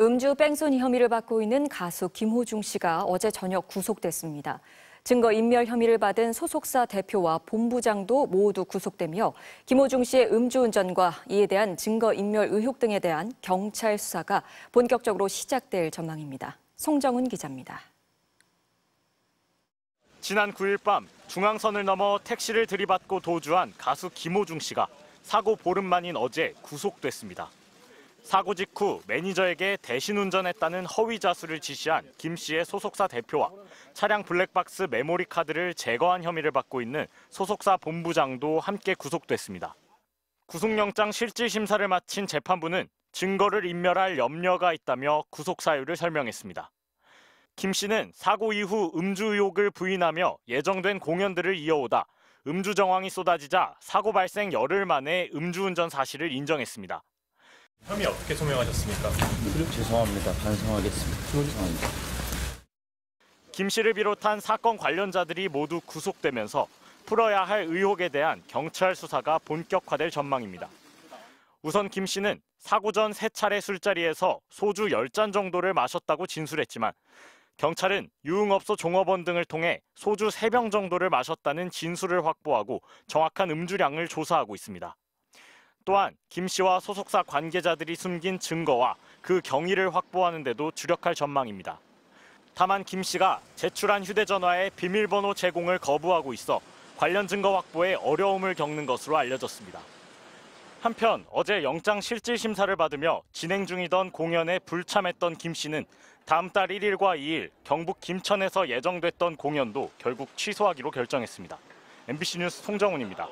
음주 뺑소니 혐의를 받고 있는 가수 김호중 씨가 어제 저녁 구속됐습니다. 증거인멸 혐의를 받은 소속사 대표와 본부장도 모두 구속되며 김호중 씨의 음주운전과 이에 대한 증거인멸 의혹 등에 대한 경찰 수사가 본격적으로 시작될 전망입니다. 송정훈 기자입니다. 지난 9일 밤 중앙선을 넘어 택시를 들이받고 도주한 가수 김호중 씨가 사고 보름 만인 어제 구속됐습니다. 사고 직후 매니저에게 대신 운전했다는 허위 자수를 지시한 김 씨의 소속사 대표와 차량 블랙박스 메모리 카드를 제거한 혐의를 받고 있는 소속사 본부장도 함께 구속됐습니다. 구속영장 실질심사를 마친 재판부는 증거를 인멸할 염려가 있다며 구속 사유를 설명했습니다. 김 씨는 사고 이후 음주 의혹을 부인하며 예정된 공연들을 이어오다 음주 정황이 쏟아지자 사고 발생 열흘 만에 음주운전 사실을 인정했습니다. 혐의 어떻게 소명하셨습니까? 죄송합니다. 반성하겠습니다. 죄송합니다. 김 씨를 비롯한 사건 관련자들이 모두 구속되면서 풀어야 할 의혹에 대한 경찰 수사가 본격화될 전망입니다. 우선 김 씨는 사고 전 세 차례 술자리에서 소주 10잔 정도를 마셨다고 진술했지만 경찰은 유흥업소 종업원 등을 통해 소주 3병 정도를 마셨다는 진술을 확보하고 정확한 음주량을 조사하고 있습니다. 또한 김 씨와 소속사 관계자들이 숨긴 증거와 그 경위를 확보하는 데도 주력할 전망입니다. 다만 김 씨가 제출한 휴대전화에 비밀번호 제공을 거부하고 있어 관련 증거 확보에 어려움을 겪는 것으로 알려졌습니다. 한편 어제 영장 실질 심사를 받으며 진행 중이던 공연에 불참했던 김 씨는 다음 달 1일과 2일 경북 김천에서 예정됐던 공연도 결국 취소하기로 결정했습니다. MBC 뉴스 송정훈입니다.